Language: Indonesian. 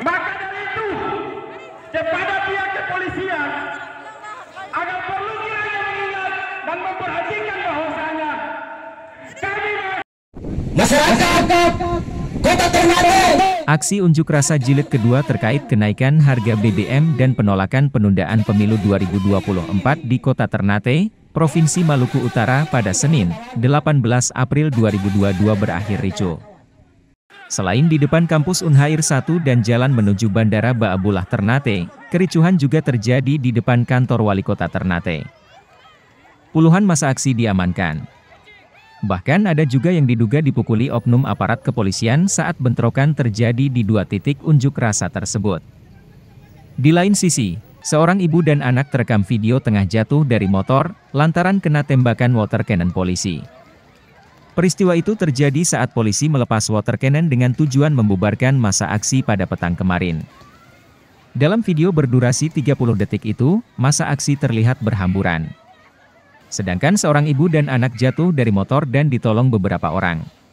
Maka dari itu kepada pihak kepolisian agar perlu kiranya mengingat dan memperhatikan bahwasanya kami masyarakat Kota Ternate. Aksi unjuk rasa jilid kedua terkait kenaikan harga BBM dan penolakan penundaan pemilu 2024 di Kota Ternate, Provinsi Maluku Utara pada Senin, 18 April 2022 berakhir ricuh. Selain di depan kampus Unhair 1 dan jalan menuju Bandara Baabullah Ternate, kericuhan juga terjadi di depan kantor wali kota Ternate. Puluhan masa aksi diamankan. Bahkan ada juga yang diduga dipukuli oknum aparat kepolisian saat bentrokan terjadi di dua titik unjuk rasa tersebut. Di lain sisi, seorang ibu dan anak terekam video tengah jatuh dari motor lantaran kena tembakan water cannon polisi. Peristiwa itu terjadi saat polisi melepas water cannon dengan tujuan membubarkan masa aksi pada petang kemarin. Dalam video berdurasi 30 detik itu, masa aksi terlihat berhamburan. Sedangkan seorang ibu dan anak jatuh dari motor dan ditolong beberapa orang.